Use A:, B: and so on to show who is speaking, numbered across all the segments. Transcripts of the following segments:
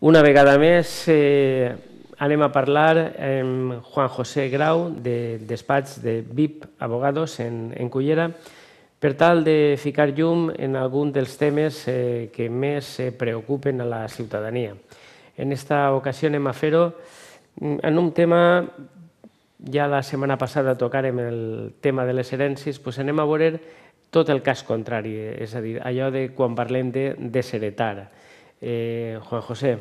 A: Una vegada més eh, anem a parlar amb Juan José Grau de despatx de VIP Abogados en, en Cullera per tal de ficar llum en algun dels temes eh, que més eh, preocupen a la ciutadania. En esta ocasió anem a fer-ho mm, en un tema ja la setmana passada tocarem el tema de les herències, doncs anem a veure tot el cas contrari, eh, és a dir, allò de quan parlem de desheretar. Eh, Juan José,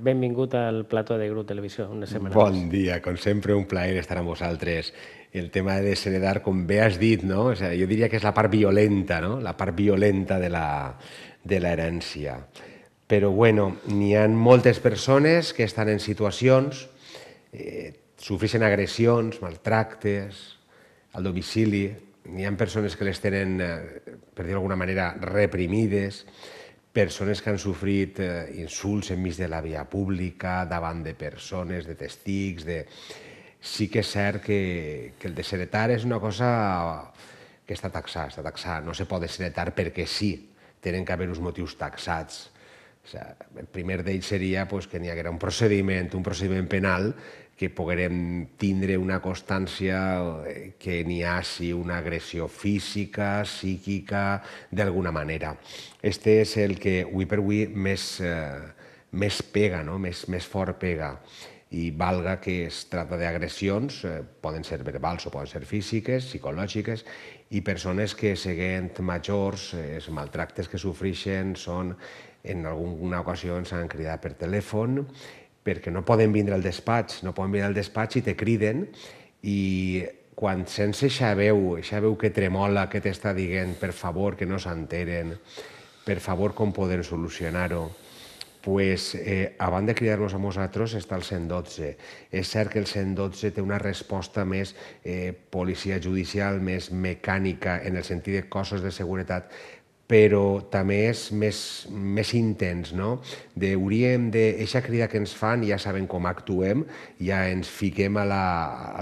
A: benvingut al plató de Grup Televisió, una setmana Bon
B: més. dia, com sempre un plaer estar amb vosaltres. El tema de desheredar, com bé has dit, no? o sea, jo diria que és la part violenta, no? la part violenta de la, de l'herència. Però bueno, n'hi ha moltes persones que estan en situacions, eh, sofreixen agressions, maltractes, al domicili, n'hi ha persones que les tenen, eh, per dir d'alguna manera, reprimides, persones que han sofrit eh, insults enmig de la via pública, davant de persones, de testics, de... sí que és cert que, que el desheretar és una cosa que està taxada, està taxada. No se pot desheretar perquè sí, tenen que haver uns motius taxats. O sigui, el primer d'ells seria pues, que n'hi haguera un procediment, un procediment penal que poguerem tindre una constància eh, que n'hi ha si una agressió física, psíquica, d'alguna manera. Este és el que, avui per avui, més, eh, més pega, no? més, més fort pega i valga que es tracta d'agressions, eh, poden ser verbals o poden ser físiques, psicològiques, i persones que, seguint majors, eh, els maltractes que sofreixen són en alguna ocasió ens han cridat per telèfon, perquè no poden vindre al despatx, no poden vindre al despatx i te criden i quan sense eixa veu, eixa veu que tremola, que t'està dient per favor que no s'enteren, per favor com podem solucionar-ho, pues, eh, abans de cridar-nos a nosaltres està el 112. És cert que el 112 té una resposta més eh, policia judicial, més mecànica, en el sentit de cossos de seguretat, però també és més, més intens, no? De, hauríem de... Eixa crida que ens fan, ja sabem com actuem, ja ens fiquem a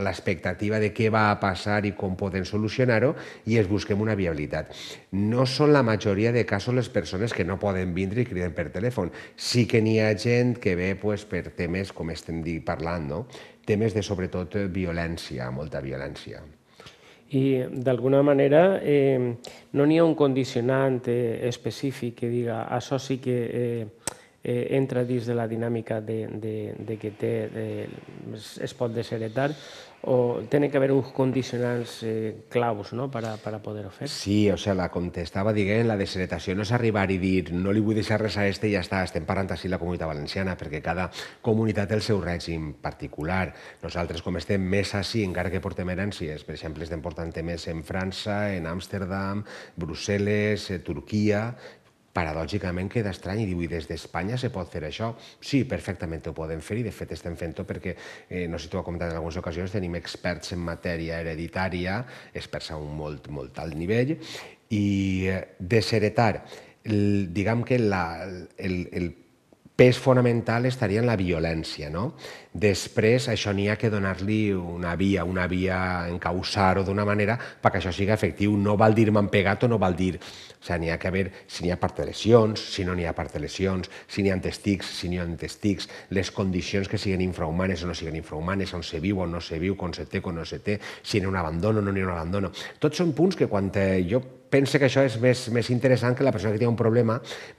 B: l'expectativa de què va a passar i com podem solucionar-ho i es busquem una viabilitat. No són la majoria de casos les persones que no poden vindre i criden per telèfon. Sí que n'hi ha gent que ve pues, per temes, com estem parlant, no? temes de, sobretot, violència, molta violència
A: i d'alguna manera eh, no n'hi ha un condicionant eh, específic que diga això sí que eh, eh, entra dins de la dinàmica de, de, de que té, de, es pot desheretar o tiene que haver uns condicionals eh, claus no? para, para poder-ho
B: fer? Sí, o sea, la contestava, diguem, la desheretació no és arribar i dir no li vull deixar res a este i ja està, estem parlant així la comunitat valenciana, perquè cada comunitat té el seu règim particular. Nosaltres, com estem més així, encara que portem herències, per exemple, estem portant més en França, en Amsterdam, Brussel·les, eh, Turquia, paradògicament queda estrany i diu, i des d'Espanya se pot fer això? Sí, perfectament ho podem fer i de fet estem fent-ho perquè, eh, no sé si t'ho ha comentat en algunes ocasions, tenim experts en matèria hereditària, experts a un molt, molt alt nivell, i eh, desheretar, el, diguem que la, el, el pes fonamental estaria en la violència. No? Després, això n'hi ha que donar-li una via, una via, encausar-ho d'una manera perquè això sigui efectiu. No val dir m'han pegat o no val dir... O sigui, n'hi ha que veure si n'hi ha part de lesions, si no n'hi ha part de lesions, si n'hi ha testics, si n'hi ha testics, les condicions que siguin infrahumanes o no siguin infrahumanes, on se viu o no se viu, com se té, com no se té, si n'hi ha un abandono o no n'hi ha un abandono. Tots són punts que quan jo pensa que això és més, més interessant que la persona que té un problema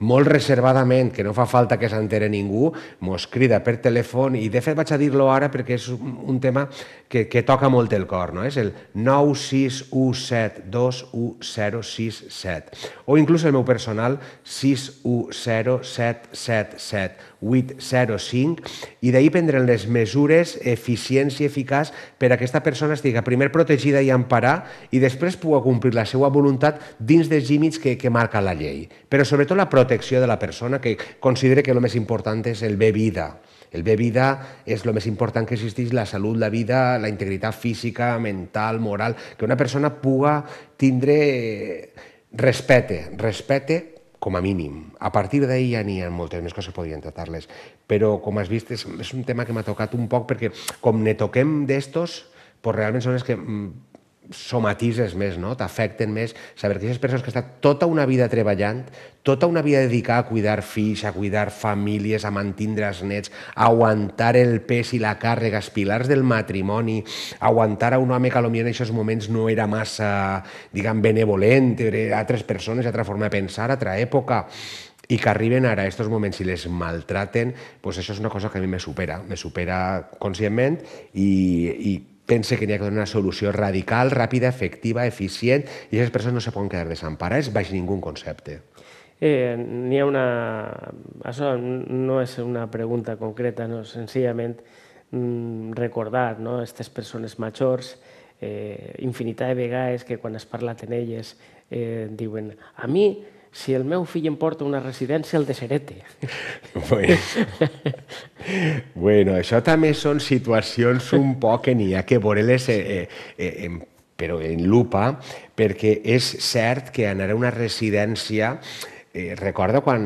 B: molt reservadament, que no fa falta que s'entere ningú, mos crida per telèfon i de fet vaig a dir-lo ara perquè és un tema que, que toca molt el cor, no? és el 961721067 o inclús el meu personal 610777805 i d'ahir prendrem les mesures eficients i eficaç per a aquesta persona estigui primer protegida i emparar i després pugui complir la seva voluntat dins dels límits que, que marca la llei, però sobretot la protecció de la persona, que considere que el més important és el bé vida, el bé vida és el més important que existeix, la salut, la vida, la integritat física, mental, moral, que una persona puga tindre eh, respecte, respecte com a mínim. A partir d'ahir ja n'hi ha moltes més coses que podrien tratar-les, però com has vist és, és un tema que m'ha tocat un poc perquè com ne toquem d'estos, pues realment són els que mm, somatises més, no? t'afecten més, saber que aquestes persones que estan tota una vida treballant, tota una vida dedicada a cuidar fills, a cuidar famílies, a mantindre els nets, a aguantar el pes i la càrrega, els pilars del matrimoni, a aguantar a un home que potser en aquests moments no era massa, diguem, benevolent, era altres persones, altra forma de pensar, altra època, i que arriben ara a aquests moments i les maltraten, doncs això és una cosa que a mi me supera, me supera conscientment i, i pense que n'hi ha que donar una solució radical, ràpida, efectiva, eficient, i aquestes persones no se poden quedar desemparades baix ningú concepte.
A: Eh, n'hi ha una... Això no és una pregunta concreta, no? senzillament mm, recordar no? aquestes persones majors, eh, infinitat de vegades que quan es parla amb elles eh, diuen a mi si el meu fill em porta una residència, el deixarete.
B: Bueno. bueno, això també són situacions un poc que n'hi ha que veure-les eh, eh, eh, en, però en lupa, perquè és cert que anar a una residència... Eh, recordo quan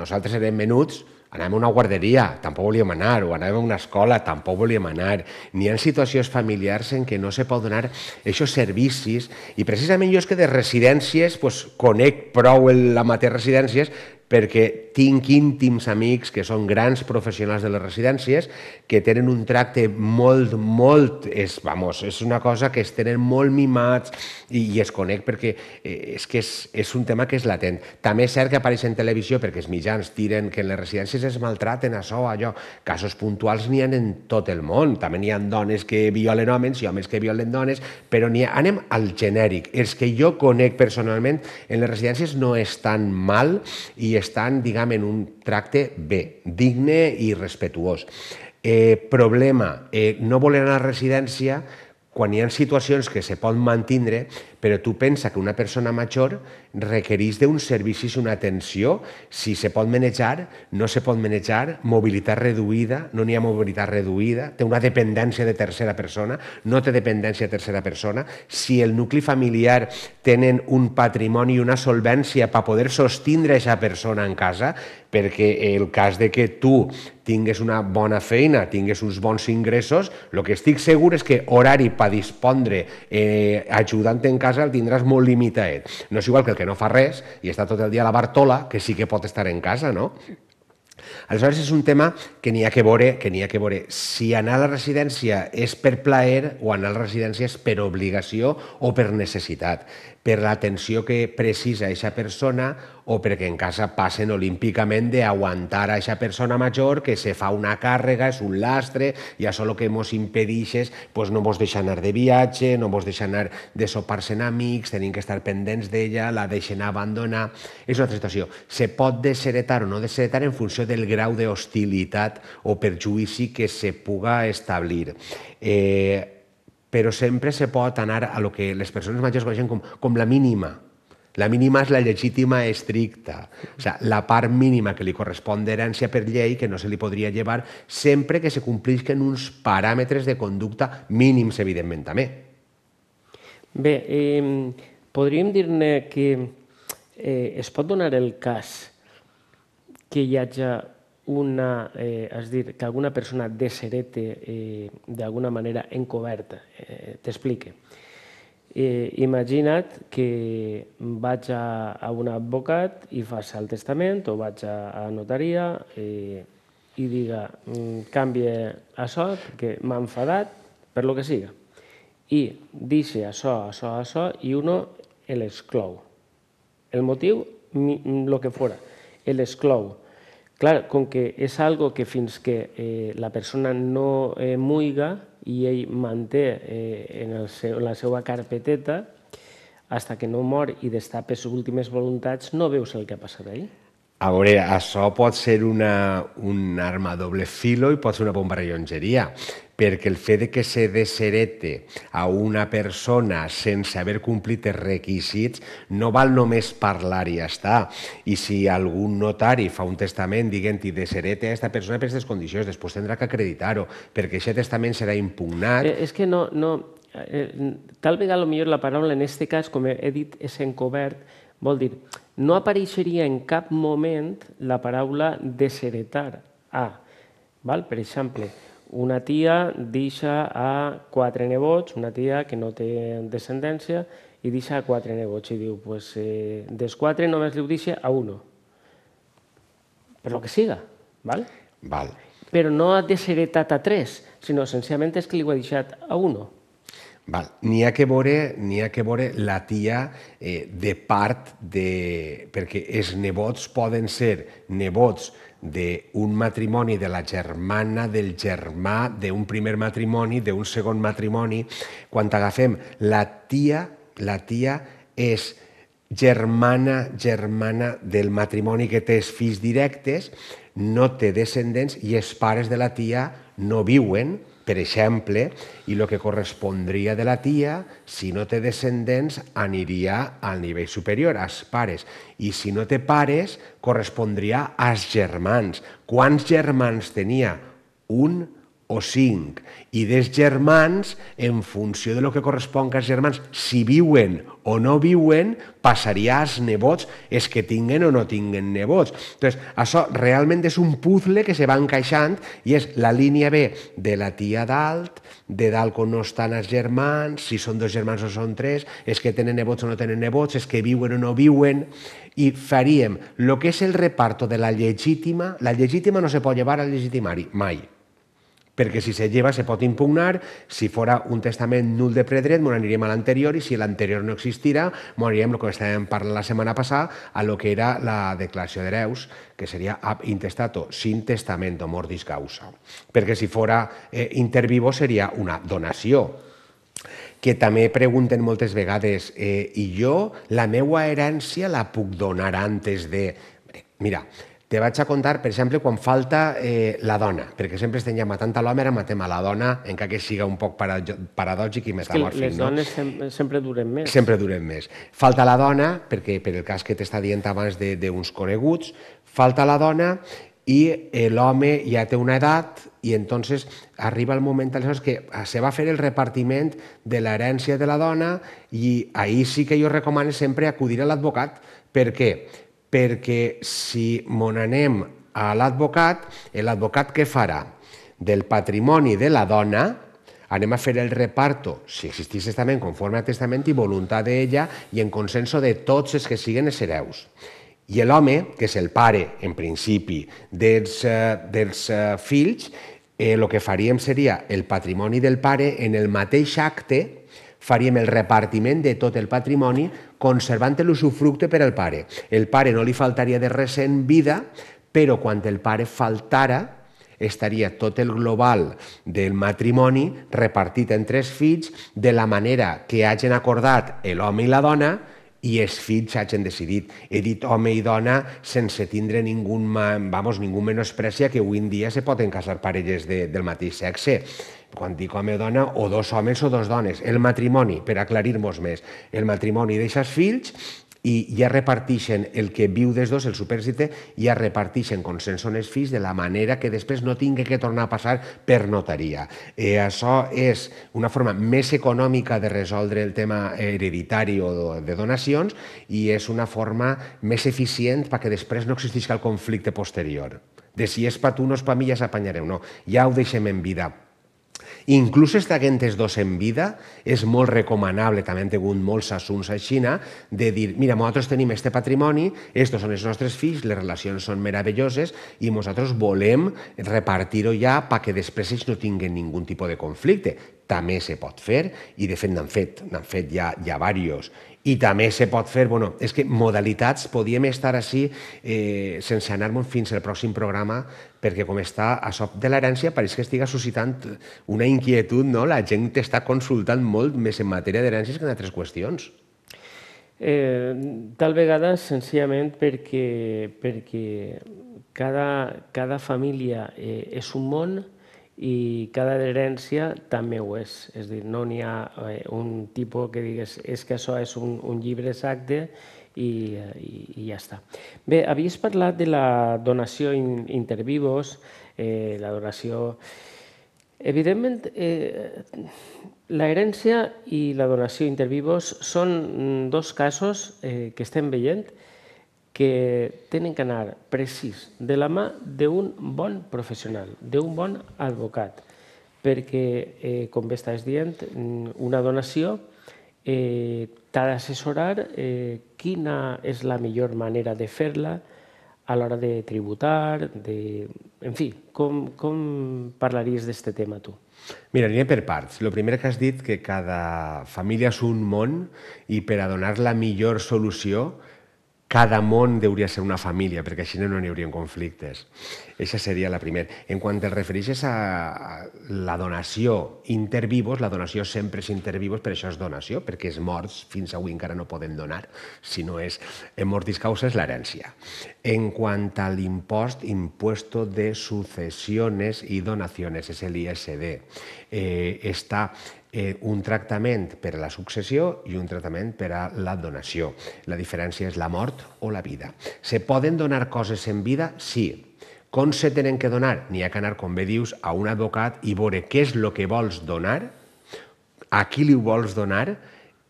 B: nosaltres érem menuts, anàvem a una guarderia, tampoc volíem anar, o anàvem a una escola, tampoc volíem anar. N'hi ha situacions familiars en què no se pot donar aquests servicis i precisament jo és que de residències pues, conec prou el, la mateixa residències perquè tinc íntims amics que són grans professionals de les residències, que tenen un tracte molt, molt... És, vamos, és una cosa que es tenen molt mimats i, i es conec perquè eh, és que és, és un tema que és latent. També és cert que apareix en televisió perquè els mitjans tiren que en les residències es maltraten això o allò. Casos puntuals n'hi ha en tot el món. També n'hi ha dones que violen homes i homes que violen dones, però ha... Anem al genèric. Els que jo conec personalment en les residències no estan mal i estan, diguem, en un tracte bé, digne i respetuós. Eh, problema, eh, no volen anar a residència quan hi ha situacions que se pot mantindre, però tu pensa que una persona major requereix d'uns servicis, una atenció, si se pot manejar, no se pot manejar, mobilitat reduïda, no n'hi ha mobilitat reduïda, té una dependència de tercera persona, no té dependència de tercera persona, si el nucli familiar tenen un patrimoni i una solvència per poder sostindre aquesta persona en casa, perquè el cas de que tu tingues una bona feina, tingues uns bons ingressos, el que estic segur és que horari per dispondre eh, ajudant en casa casa el tindràs molt limitat. No és igual que el que no fa res i està tot el dia a la Bartola, que sí que pot estar en casa, no? Aleshores, és un tema que n'hi ha que veure, que n'hi ha que veure si anar a la residència és per plaer o anar a la residència és per obligació o per necessitat per l'atenció que precisa aquesta persona o perquè en casa passen olímpicament d'aguantar a aquesta persona major que se fa una càrrega, és un lastre, i això el que ens impedeix és pues, no ens deixar anar de viatge, no ens deixar anar de sopar-se en amics, tenim que estar pendents d'ella, la deixen abandonar... És una altra situació. Se pot desheretar o no desheretar en funció del grau d'hostilitat o perjuïci que se puga establir. Eh, però sempre se pot anar a lo que les persones majors coneixen com, com la mínima. La mínima és la legítima estricta, o sea, la part mínima que li correspon d'herència per llei, que no se li podria llevar, sempre que se complisquen uns paràmetres de conducta mínims, evidentment, també.
A: Bé, eh, podríem dir-ne que eh, es pot donar el cas que hi hagi una, eh, és dir, que alguna persona deserete eh, d'alguna manera encoberta. Eh, T'explique. Eh, imagina't que vaig a, a un advocat i faig el testament o vaig a, a notaria eh, i diga mm, canvia això que m'ha enfadat per lo que siga i deixa això, això, això i uno l'exclou. El motiu, el que fora, l'exclou. exclou Clar, com que és algo que fins que eh, la persona no eh, muiga i ell manté eh, en, el seu, en la seva carpeteta, hasta que no mor i destapa les últimes voluntats, no veus el que ha passat ahir.
B: A veure, això pot ser una, un arma doble filo i pot ser una bomba rellongeria, perquè el fet de que se deserete a una persona sense haver complit els requisits no val només parlar i ja està. I si algun notari fa un testament dient-hi deserete a aquesta persona per aquestes condicions, després tindrà que acreditar-ho, perquè aquest testament serà impugnat. Eh,
A: és que no, no, eh, tal vegada millor la paraula en aquest cas, com he dit, és encobert, vol dir, no apareixeria en cap moment la paraula deseretar a. Ah, val? Per exemple, una tia deixa a quatre nebots, una tia que no té descendència, i deixa a quatre nebots. I diu, pues, eh, dels quatre només li ho deixa a uno. Per lo que siga, val? Val. Però no ha desheretat a tres, sinó senzillament és que li ho ha deixat a uno.
B: N'hi ha que veure, n'hi ha que veure la tia eh, de part de... perquè els nebots poden ser nebots d'un matrimoni de la germana, del germà, d'un primer matrimoni, d'un segon matrimoni. Quan agafem la tia, la tia és germana, germana del matrimoni que té els fills directes, no té descendents i els pares de la tia no viuen, per exemple, i el que correspondria de la tia, si no té descendents, aniria al nivell superior, als pares. I si no té pares, correspondria als germans. Quants germans tenia? Un o cinc, i dels germans, en funció de lo que correspon als germans, si viuen o no viuen, passaria als nebots, és que tinguen o no tinguen nebots. Entonces, això realment és un puzzle que se va encaixant i és la línia B de la tia dalt, de dalt on no estan els germans, si són dos germans o són tres, és que tenen nebots o no tenen nebots, és que viuen o no viuen, i faríem el que és el reparto de la legítima, la legítima no se pot llevar al legitimari, mai, perquè si se lleva se pot impugnar, si fora un testament nul de predret, m'ho aniríem a l'anterior, i si l'anterior no existira, m'ho aniríem, el que estàvem parlant la setmana passada, a lo que era la declaració d'hereus, que seria ab intestato, sin testamento, mordis causa. Perquè si fora eh, intervivo seria una donació, que també pregunten moltes vegades, eh, i jo la meua herència la puc donar antes de... Mira, te vaig a contar, per exemple, quan falta eh, la dona, perquè sempre estem ja matant a l'home, ara matem a la dona, encara que siga un poc paradògic i metamòrfic. les no? dones
A: sem sempre duren més. Sempre
B: duren més. Falta la dona, perquè per el cas que t'està dient abans d'uns coneguts, falta la dona i eh, l'home ja té una edat i entonces arriba el moment aleshores que se va fer el repartiment de l'herència de la dona i ahir sí que jo recomano sempre acudir a l'advocat. Per què? perquè si mon anem a l'advocat, l'advocat què farà? Del patrimoni de la dona, anem a fer el reparto, si existís testament, conforme a testament i voluntat d'ella i en consenso de tots els que siguen els hereus. I l'home, que és el pare, en principi, dels, eh, dels eh, fills, eh, que faríem seria el patrimoni del pare en el mateix acte, faríem el repartiment de tot el patrimoni conservant l'usufructe per al pare. El pare no li faltaria de res en vida, però quan el pare faltara, estaria tot el global del matrimoni repartit en tres fills de la manera que hagin acordat l'home i la dona i els fills hagin decidit. He dit home i dona sense tindre ningú, vamos, ningú menosprecia que avui en dia se poden casar parelles de, del mateix sexe. Quan dic home-dona, o dos homes o dos dones. El matrimoni, per aclarir-nos més, el matrimoni deixes fills i ja reparteixen el que viu des dos, el supèrsite, ja reparteixen consens on els fills de la manera que després no tingui que tornar a passar per notaria. Eh, això és una forma més econòmica de resoldre el tema hereditari o de donacions i és una forma més eficient perquè després no existisca el conflicte posterior. De si és per tu, no és pa mi, ja s'apanyareu. No, ja ho deixem en vida. Inclús esta gent dos en vida, és molt recomanable, també han tingut molts assumptes a Xina, de dir, mira, nosaltres tenim este patrimoni, estos són els nostres fills, les relacions són meravelloses i nosaltres volem repartir-ho ja perquè després ells no tinguin ningun tipus de conflicte. També se pot fer i, de fet, n'han fet, n'han fet ja, ja diversos i també se pot fer, bueno, és que modalitats, podíem estar així eh, sense anar-nos fins al pròxim programa, perquè com està a sop de l'herència, pareix que estiga suscitant una inquietud, no? La gent t'està consultant molt més en matèria d'herències que en altres qüestions. Eh,
A: tal vegada senzillament perquè, perquè cada, cada família eh, és un món, i cada herència també ho és. És dir, no n'hi ha eh, un tipus que digués és que això és un, un llibre exacte i, eh, i, i ja està. Bé, havies parlat de la donació in, intervivos, eh, la donació... Evidentment, eh, l'herència i la donació intervivos són dos casos eh, que estem veient que tenen que anar precís de la mà d'un bon professional, d'un bon advocat, perquè, eh, com bé estàs dient, mm, una donació eh, t'ha d'assessorar eh, quina és la millor manera de fer-la a l'hora de tributar, de... en fi, com, com parlaries d'aquest tema tu?
B: Mira, aniré per parts. El primer que has dit, que cada família és un món i per a donar la millor solució cada mon debería ser una familia, porque si no n'hi conflictos. conflictes. Esa sería la primera. En cuanto al referirse a la donación intervivos, la donación siempre es intervivos, pero eso es donación, porque es morts fins avui no pueden donar, si no es en mortis causa la herencia. En cuanto al impost, impuesto de sucesiones y donaciones, es el ISD. Eh, eh, un tractament per a la successió i un tractament per a la donació. La diferència és la mort o la vida. Se poden donar coses en vida? Sí. Com se tenen que donar? N'hi ha que anar, com bé dius, a un advocat i veure què és el que vols donar, a qui li ho vols donar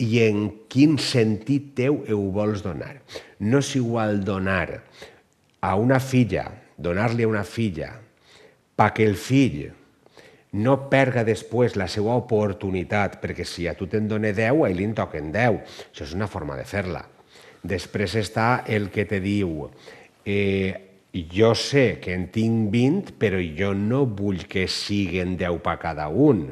B: i en quin sentit teu ho vols donar. No és igual donar a una filla, donar-li a una filla, perquè el fill no perga després la seva oportunitat, perquè si a tu te'n dona 10, a ell li en toquen 10. Això és una forma de fer-la. Després està el que te diu, eh, jo sé que en tinc 20, però jo no vull que siguen 10 per cada un.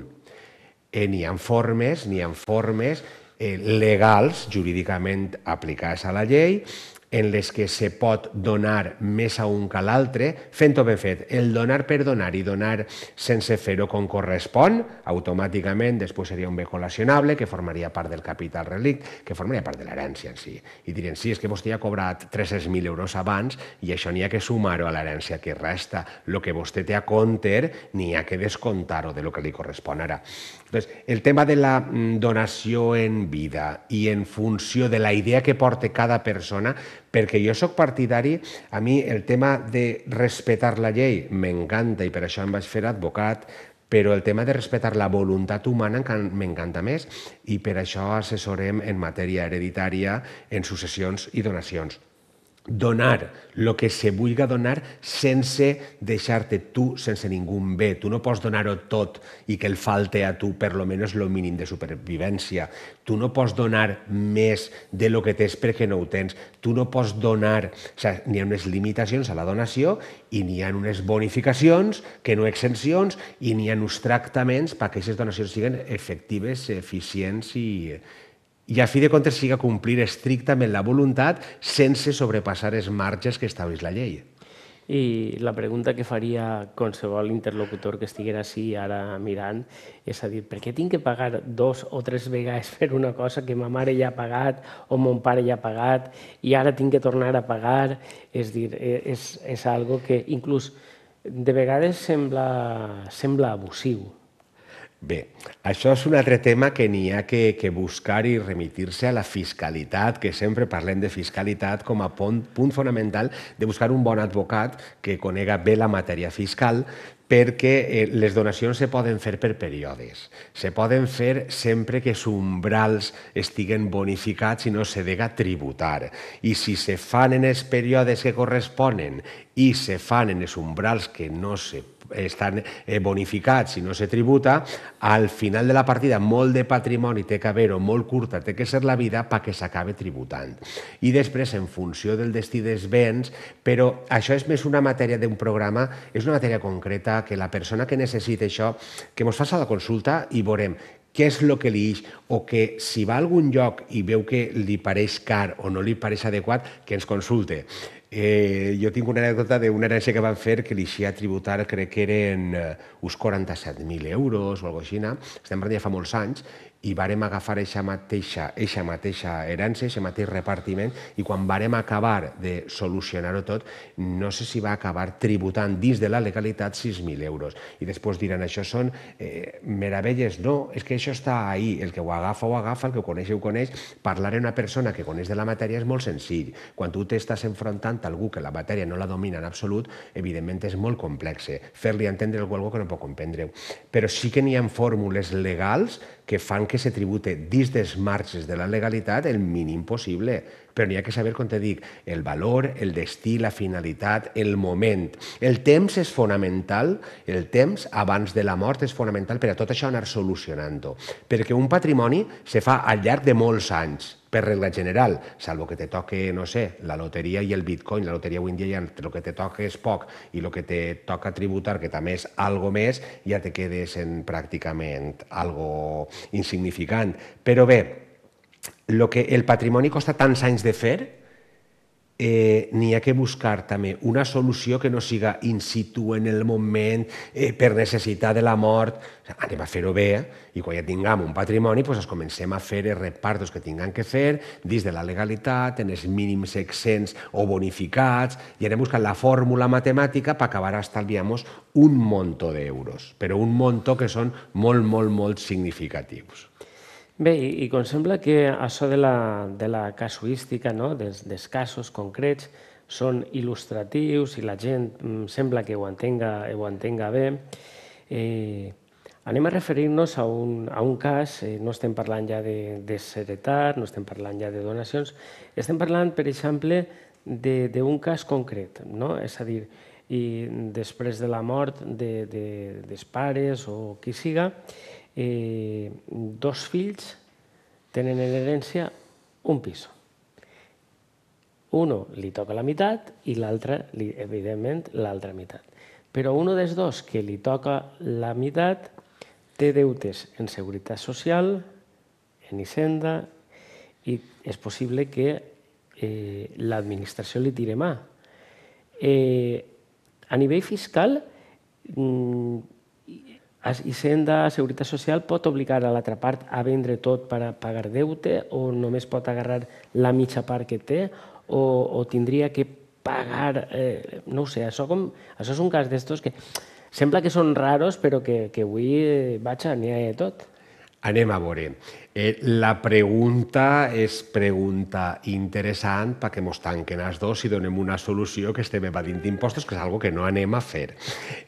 B: Eh, ni en formes, ni en formes eh, legals, jurídicament aplicades a la llei, en les que se pot donar més a un que a l'altre, fent-ho ben fet. El donar per donar i donar sense fer-ho com correspon, automàticament després seria un bé col·lacionable que formaria part del capital relic, que formaria part de l'herència en si. I dirien, sí, és que vostè ja ha cobrat 300.000 euros abans i això n'hi ha que sumar-ho a l'herència que resta. Lo que vostè té a compte n'hi ha que descomptar-ho de lo que li correspon ara. Entonces, el tema de la mm, donació en vida i en funció de la idea que porte cada persona, perquè jo sóc partidari, a mi el tema de respetar la llei m'encanta i per això em vaig fer advocat, però el tema de respetar la voluntat humana m'encanta més i per això assessorem en matèria hereditària, en successions i donacions donar el que se vulga donar sense deixar-te tu sense ningú bé. Tu no pots donar-ho tot i que el falte a tu per lo menos lo mínim de supervivència. Tu no pots donar més de lo que tens perquè no ho tens. Tu no pots donar... O sigui, n'hi ha unes limitacions a la donació i n'hi ha unes bonificacions, que no exencions, i n'hi ha uns tractaments perquè aquestes donacions siguin efectives, eficients i, i a fi de comptes siga complir estrictament la voluntat sense sobrepassar els marges que estableix la llei. I la pregunta
A: que faria qualsevol interlocutor que estiguera així ara mirant és a dir, per què tinc que pagar dos o tres vegades per una cosa que ma mare ja ha pagat o mon pare ja ha pagat i ara tinc que tornar a pagar? És dir, e, és, és algo que inclús de vegades sembla, sembla abusiu.
B: Bé, això és un altre tema que n'hi ha que, que buscar i remitir-se a la fiscalitat, que sempre parlem de fiscalitat com a punt, punt fonamental de buscar un bon advocat que conega bé la matèria fiscal, perquè eh, les donacions se poden fer per períodes, se poden fer sempre que els umbrals estiguen bonificats i no se dega tributar. I si se fan en els períodes que corresponen i se fan en els umbrals que no se estan eh, bonificats i no se tributa, al final de la partida molt de patrimoni té que haver o molt curta té que ser la vida perquè s'acabe tributant. I després, en funció del destí dels béns, però això és més una matèria d'un programa, és una matèria concreta que la persona que necessita això, que ens faci la consulta i veurem què és el que li eix o que si va a algun lloc i veu que li pareix car o no li pareix adequat, que ens consulte. Eh, jo tinc una anècdota d'una herència que van fer que li eixia tributar, crec que eren eh, uns 47.000 euros o alguna cosa així, estem parlant ja fa molts anys, i varem agafar eixa mateixa, eixa mateixa herència, eixa mateix repartiment, i quan varem acabar de solucionar-ho tot, no sé si va acabar tributant dins de la legalitat 6.000 euros. I després diran, això són eh, meravelles, no, és que això està ahí, el que ho agafa ho agafa, el que ho coneix ho coneix, parlar a una persona que coneix de la matèria és molt senzill. Quan tu t'estàs enfrontant a algú que la matèria no la domina en absolut, evidentment és molt complexe. Eh, fer-li entendre algú, algú que no pot comprendre-ho. Però sí que n'hi ha fórmules legals que fan que se tribute dins dels marges de la legalitat el mínim possible però n'hi ha que saber, com te dic, el valor, el destí, la finalitat, el moment. El temps és fonamental, el temps abans de la mort és fonamental per a tot això anar solucionant-ho, perquè un patrimoni se fa al llarg de molts anys, per regla general, salvo que te toque, no sé, la loteria i el bitcoin, la loteria avui en dia ja el que te toca és poc i el que te toca tributar, que també és algo més, ja te quedes en pràcticament algo insignificant. Però bé, el que el patrimoni costa tants anys de fer, eh, n'hi ha que buscar també una solució que no siga in situ en el moment, eh, per necessitat de la mort. O sigui, anem a fer-ho bé eh? i quan ja tinguem un patrimoni doncs es comencem a fer els repartos que tinguem que fer dins de la legalitat, en els mínims exents o bonificats, i anem buscant la fórmula matemàtica per acabar estalviant-nos un munt d'euros, però un munt que són molt, molt, molt significatius.
A: Bé, i, i com sembla que això de la, de la casuística, no? Des, dels casos concrets, són il·lustratius i la gent mm, sembla que ho entenga, ho entenga bé, eh, anem a referir-nos a, un, a un cas, eh, no estem parlant ja de, de seretat, no estem parlant ja de donacions, estem parlant, per exemple, d'un cas concret, no? és a dir, i després de la mort de, de, dels pares o qui siga, eh, dos fills tenen en herència un pis. Uno li toca la meitat i l'altre, evidentment, l'altra meitat. Però uno dels dos que li toca la meitat té deutes en seguretat social, en Hisenda, i és possible que eh, l'administració li tire mà. Eh, a nivell fiscal, mm, Hisenda, Seguretat Social, pot obligar a l'altra part a vendre tot per a pagar deute o només pot agarrar la mitja part que té o, o tindria que pagar... Eh, no ho sé, això, com, això és un cas d'estos que sembla que són raros, però que, que avui, eh, vaja, n'hi ha de tot.
B: Anem a veure. Eh, la pregunta és pregunta interessant perquè ens tanquen els dos i donem una solució que estem evadint impostos, que és algo que no anem a fer.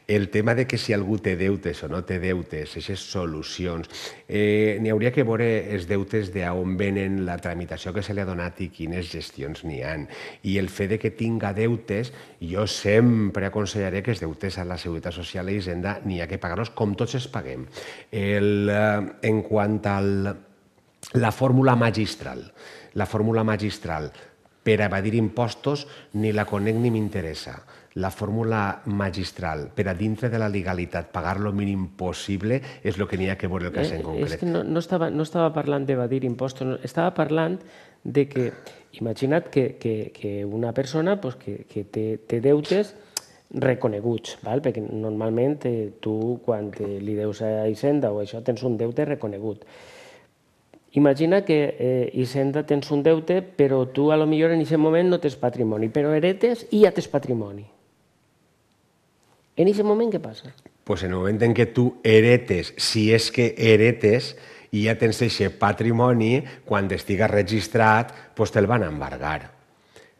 B: El tema de que si algú té deutes o no té deutes, aquestes solucions, eh, n'hi hauria que veure els deutes de on venen la tramitació que se li ha donat i quines gestions n'hi han. I el fet de que tinga deutes, jo sempre aconsellaré que els deutes a la Seguretat Social i Hisenda n'hi ha que pagar-los com tots els paguem. El, eh, en quant al la fórmula magistral. La fórmula magistral per evadir impostos ni la conec ni m'interessa. La fórmula magistral per a dintre de la legalitat pagar lo mínim possible és el que n'hi ha que veure el cas eh, en concret. És
A: que no, no, estava, no estava parlant d'evadir impostos, no, estava parlant de que, imagina't que, que, que una persona pues, que, que té, té deutes reconeguts, val? perquè normalment eh, tu quan eh, li deus a Hisenda o això tens un deute reconegut. Imagina que eh, Hisenda tens un deute, però tu a lo millor en aquest moment no tens patrimoni, però heretes i ja tens patrimoni. En aquest moment què passa?
B: Pues en el moment en què tu heretes, si és que heretes, i ja tens aquest patrimoni, quan estiga registrat, pues te'l van embargar.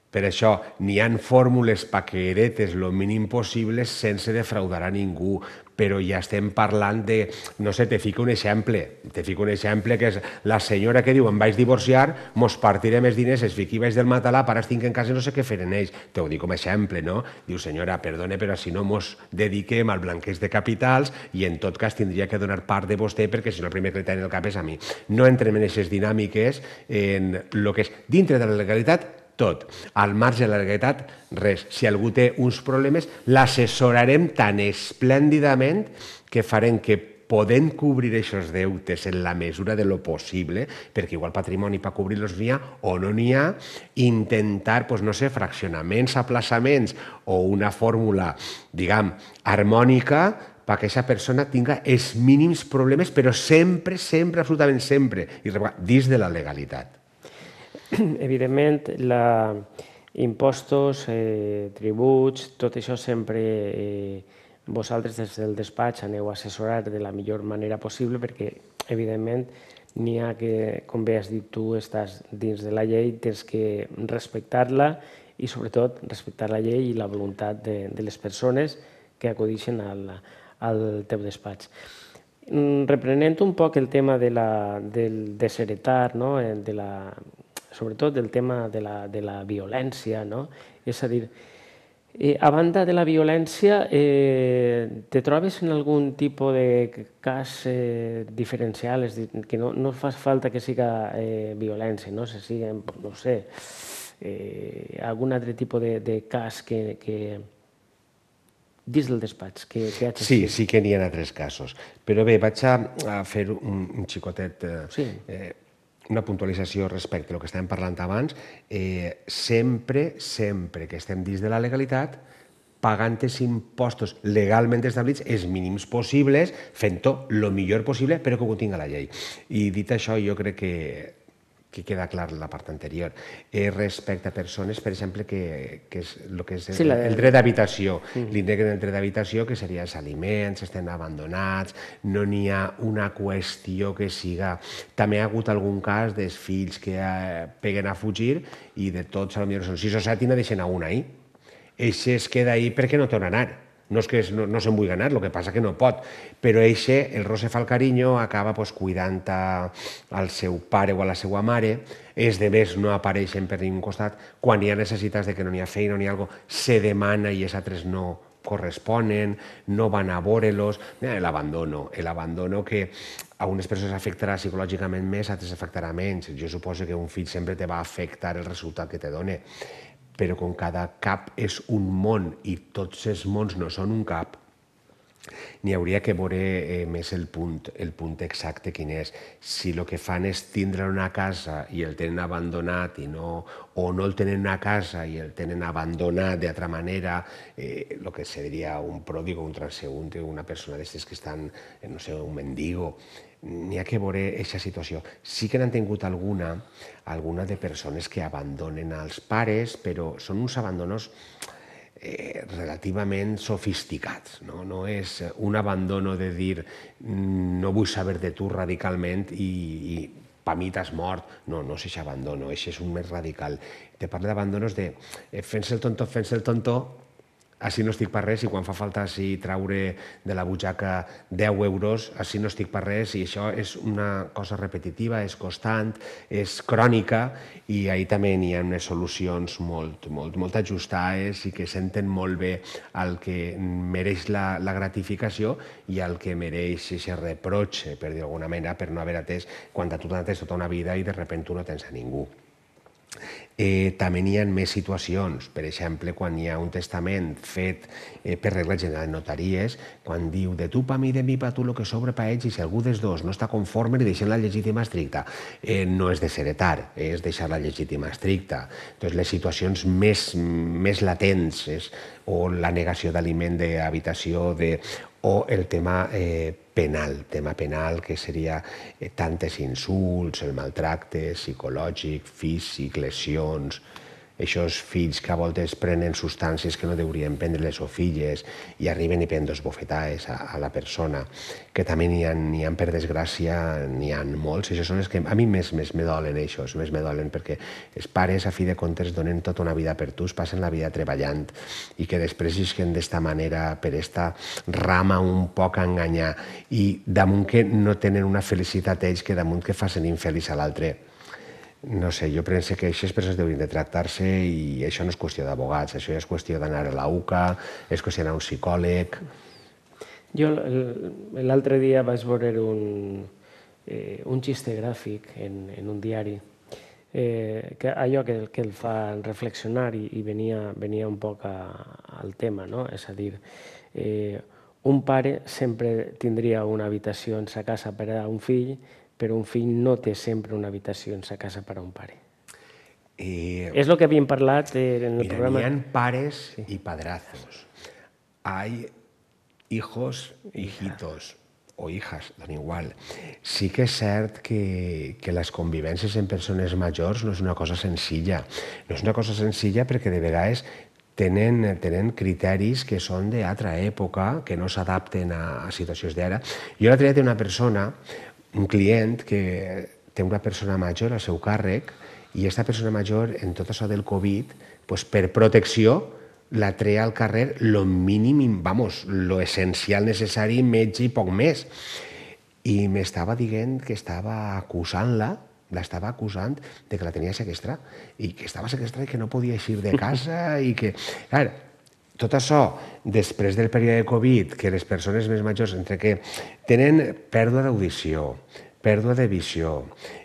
B: Per això n'hi han fórmules pa que heretes el mínim possible sense defraudar a ningú però ja estem parlant de, no sé, te fico un exemple, te fico un exemple que és la senyora que diu em vaig divorciar, mos partirem els diners, es fiqui baix del matalà, ara estic en casa no sé què fer en ells, te ho dic com a exemple, no? Diu, senyora, perdone, però si no mos dediquem al blanqueig de capitals i en tot cas tindria que donar part de vostè perquè si no el primer que li tenen el cap és a mi. No entrem en aquestes dinàmiques, en el que és dintre de la legalitat tot. Al marge de la legalitat, res. Si algú té uns problemes, l'assessorarem tan esplèndidament que farem que podem cobrir aquests deutes en la mesura de lo possible, perquè igual patrimoni per cobrir-los n'hi ha o no n'hi ha, intentar, doncs, no sé, fraccionaments, aplaçaments o una fórmula, diguem, harmònica perquè aquesta persona tinga els mínims problemes, però sempre, sempre, absolutament sempre, i dins de la legalitat.
A: evidentment, la, impostos, eh, tributs, tot això sempre eh, vosaltres des del despatx aneu a assessorar de la millor manera possible perquè, evidentment, n'hi ha que, com bé has dit tu, estàs dins de la llei, tens que respectar-la i, sobretot, respectar la llei i la voluntat de, de les persones que acudixen al, al teu despatx. Mm, reprenent un poc el tema de la, del desheretar, no? Eh, de la, sobretot del tema de la, de la violència, no? És a dir, eh, a banda de la violència, eh, te trobes en algun tipus de cas eh, diferencial, és dir, que no, no fas falta que siga eh, violència, no? Se siguen, no sé, eh, algun altre tipus de, de cas que, que dins del
B: despatx que, que ha Sí, sí que n'hi ha altres casos. Però bé, vaig a, a fer un, un xicotet... Eh, sí. Eh, una puntualització respecte al que estàvem parlant abans, eh, sempre, sempre que estem dins de la legalitat, pagant els impostos legalment establits els mínims possibles, fent ho el millor possible, però que ho tinga la llei. I dit això, jo crec que que queda clar la part anterior. Eh, respecte a persones, per exemple, que, que és el que és sí, el, el dret d'habitació, mm. li neguen el dret d'habitació, que seria els aliments, estan abandonats, no n'hi ha una qüestió que siga... També hi ha hagut algun cas dels fills que eh, peguen a fugir i de tots, potser són sis o set i no deixen a un ahir. Eixe es queda ahir perquè no torna a anar no és que no, no se'n vull ganar, el que passa que no pot. Però eixe, el Rose carinyo, acaba pues, cuidant a, al seu pare o a la seva mare, els de més no apareixen per ningú costat, quan hi ha necessitats de que no n'hi ha feina o n'hi ha alguna cosa, se demana i els altres no corresponen, no van a vore los l'abandono, l'abandono que a unes persones afectarà psicològicament més, a altres afectarà menys. Jo suposo que un fill sempre te va afectar el resultat que te dona però com cada cap és un món i tots els mons no són un cap, n'hi hauria que veure eh, més el punt, el punt exacte quin és. Si el que fan és tindre una casa i el tenen abandonat i no, o no el tenen a casa i el tenen abandonat d'altra manera, eh, que se diria un pròdigo, un transeunt, una persona d'aquestes que estan, eh, no sé, un mendigo, n'hi ha que veure aquesta situació. Sí que n'han tingut alguna, alguna de persones que abandonen els pares, però són uns abandonos eh, relativament sofisticats. No? no és un abandono de dir mm, no vull saber de tu radicalment i, i per mi t'has mort. No, no és aquest abandono, això és un més radical. Te parla d'abandonos de eh, fent-se el tonto, fent-se el tonto, així no estic per res i quan fa falta si traure de la butxaca 10 euros, així no estic per res i això és una cosa repetitiva, és constant, és crònica i ahir també n'hi ha unes solucions molt, molt, molt ajustades i que senten molt bé el que mereix la, la gratificació i el que mereix aquest reproche, per dir alguna manera, per no haver atès quan tu tota una vida i de repente no tens a ningú. Eh, també n'hi ha més situacions, per exemple, quan hi ha un testament fet eh, per regla general de notaries, quan diu de tu pa mi, de mi pa tu, lo que sobre pa ells, i si algú dels dos no està conforme, li deixem la legítima estricta. Eh, no és de heretar, eh, és deixar la legítima estricta. Doncs les situacions més, més latents és, o la negació d'aliment d'habitació de, o el tema eh, penal, tema penal que seria eh, tantes insults, el maltracte psicològic, físic, lesió, doncs, aquests fills que a voltes prenen substàncies que no deurien prendre les o filles i arriben i prenen dos bofetades a, a la persona, que també n'hi ha, ha, per desgràcia, n'hi ha molts. Això són els que a mi més, més me dolen, això, més me dolen, perquè els pares, a fi de comptes, donen tota una vida per tu, es passen la vida treballant i que després isquen d'esta manera, per esta rama un poc a enganyar i damunt que no tenen una felicitat ells, que damunt que facen infeliç a l'altre no sé, jo penso que aquestes persones haurien de tractar-se i això no és qüestió d'abogats, això és qüestió d'anar a la UCA, és qüestió d'anar a un psicòleg...
A: Jo l'altre dia vaig veure un, eh, un xiste gràfic en, en un diari eh, que allò que, que el fa reflexionar i, i venia, venia un poc a, al tema, no? És a dir, eh, un pare sempre tindria una habitació en sa casa per a un fill però un fill no té sempre una habitació en sa casa per a un pare.
B: Eh, és
A: el que havíem parlat eh, en el mira, programa. Hi ha pares sí. i
B: padrazos. Hay hijos, hijitos o hijas, dan igual. Sí que és cert que, que les convivències en persones majors no és una cosa senzilla. No és una cosa senzilla perquè de vegades tenen, tenen criteris que són d'altra època, que no s'adapten a, a situacions d'ara. Jo l'altre dia té una persona, un client que té una persona major al seu càrrec i aquesta persona major, en tot això del Covid, pues, per protecció, la treia al carrer lo mínim, vamos, lo essencial necessari, metge i poc més. I m'estava dient que estava acusant-la, l'estava acusant de que la tenia sequestrada i que estava sequestrada i que no podia eixir de casa i que... Clar, tot això, després del període de Covid, que les persones més majors, entre que tenen pèrdua d'audició, pèrdua de visió,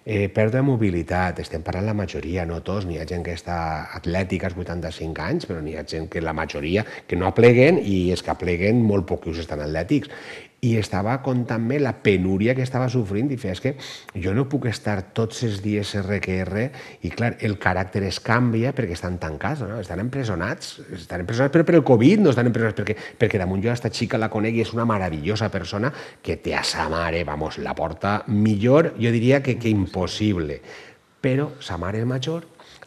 B: eh, pèrdua de mobilitat, estem parlant la majoria, no tots, n'hi ha gent que està atlètica als 85 anys, però n'hi ha gent que la majoria que no apleguen i és que apleguen molt pocs estan atlètics i estava contant-me la penúria que estava sofrint i feia, és que jo no puc estar tots els dies RQR i clar, el caràcter es canvia perquè estan tancats, no? estan empresonats, estan empresonats però per el Covid, no estan empresonats perquè, perquè damunt jo aquesta xica la conec i és una meravellosa persona que té a sa mare, vamos, la porta millor, jo diria que, que impossible. Però sa mare és major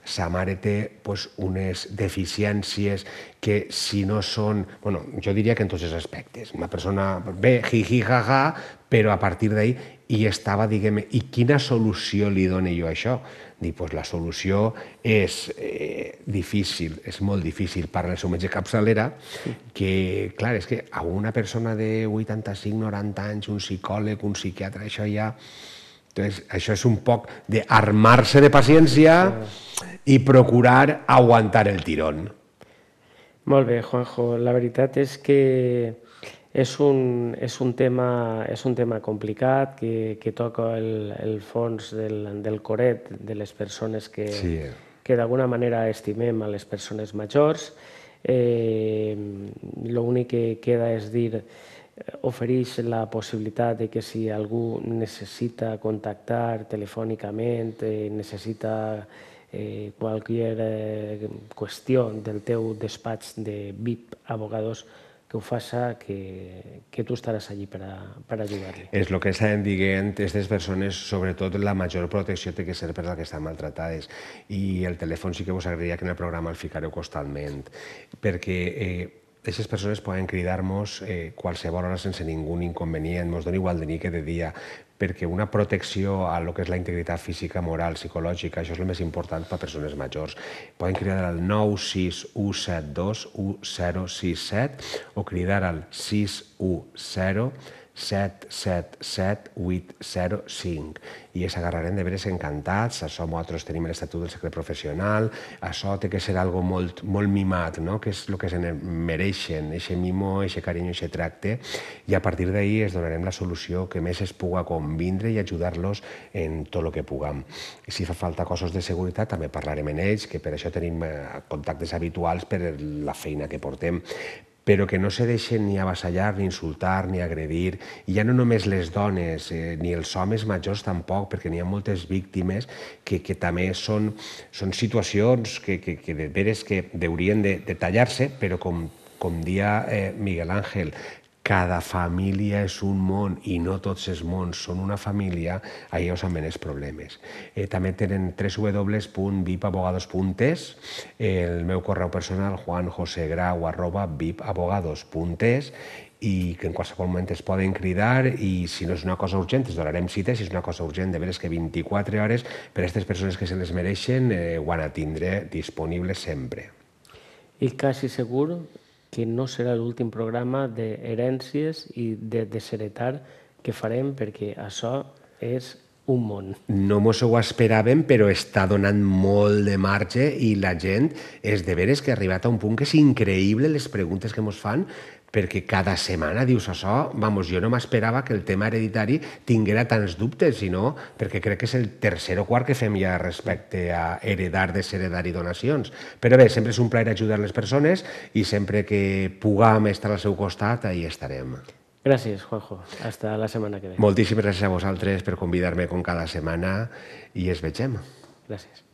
B: sa mare té pues, unes deficiències que si no són... Bueno, jo diria que en tots els aspectes. Una persona ve, hi, ha, jaja, però a partir d'ahir i estava, diguem i quina solució li dono jo a això? Dic, pues, la solució és eh, difícil, és molt difícil parlar al seu metge capçalera, que, clar, és que a una persona de 85, 90 anys, un psicòleg, un psiquiatre, això ja... Entonces, això és un poc d'armar-se de paciència i procurar aguantar el tirón.
A: Molt bé, Juanjo. La veritat és que és un, és un, tema, és un tema complicat que, que toca el, el fons del, del coret de les persones que, sí. que d'alguna manera estimem a les persones majors. Eh, L'únic que queda és dir Eh, ofereix la possibilitat de que si algú necessita contactar telefònicament, eh, necessita eh, qualsevol eh, qüestió del teu despatx de VIP Abogados, que ho faça, que, que tu estaràs allí per, a, per ajudar-li.
B: És el que estàvem dient aquestes persones, sobretot la major protecció té que ser per a que estan maltratades. I el telèfon sí que vos agrairia que en el programa el ficareu constantment, perquè eh, aquestes persones poden cridar-nos eh, qualsevol hora sense ningun inconvenient, ens dona igual de nit que de dia, perquè una protecció a lo que és la integritat física, moral, psicològica, això és el més important per a persones majors. Poden cridar al 961721067 o cridar al 610 777805 i es agarraren de veres encantats, això nosaltres tenim l'estatut del secret professional, això té que ser algo molt, molt mimat, no? que és el que se mereixen, eixe mimo, eixe carinyo, eixe tracte, i a partir d'ahí es donarem la solució que més es puga convindre i ajudar-los en tot el que puguem. I si fa falta coses de seguretat, també parlarem en ells, que per això tenim eh, contactes habituals per la feina que portem però que no se deixen ni avassallar, ni insultar, ni agredir, i ja no només les dones, eh, ni els homes majors tampoc, perquè n'hi ha moltes víctimes que, que també són, són situacions que, que, que de veres que deurien de, de tallar-se, però com com dia eh, Miguel Ángel, cada família és un món i no tots els mons són una família, allà us han els problemes. Eh, també tenen www.vipabogados.es, el meu correu personal juanjosegrau arroba vipabogados.es i que en qualsevol moment es poden cridar i si no és una cosa urgent es donarem cita si és una cosa urgent de veres que 24 hores per a aquestes persones que se les mereixen eh, ho han a tindre disponible sempre.
A: I quasi segur que no serà l'últim programa d'herències i de desheretar que farem perquè això és
B: un món. No mos ho esperàvem, però està donant molt de marge i la gent és de veres que ha arribat a un punt que és increïble les preguntes que mos fan perquè cada setmana dius això, vamos, jo no m'esperava que el tema hereditari tinguera tants dubtes, sinó perquè crec que és el tercer o quart que fem ja respecte a heredar, desheredar i donacions. Però bé, sempre és un plaer ajudar les persones i sempre que puguem estar al seu costat, ahí estarem.
A: Gràcies, Juanjo. Hasta la setmana que ve.
B: Moltíssimes gràcies a vosaltres per convidar-me com cada setmana i es vegem.
A: Gràcies.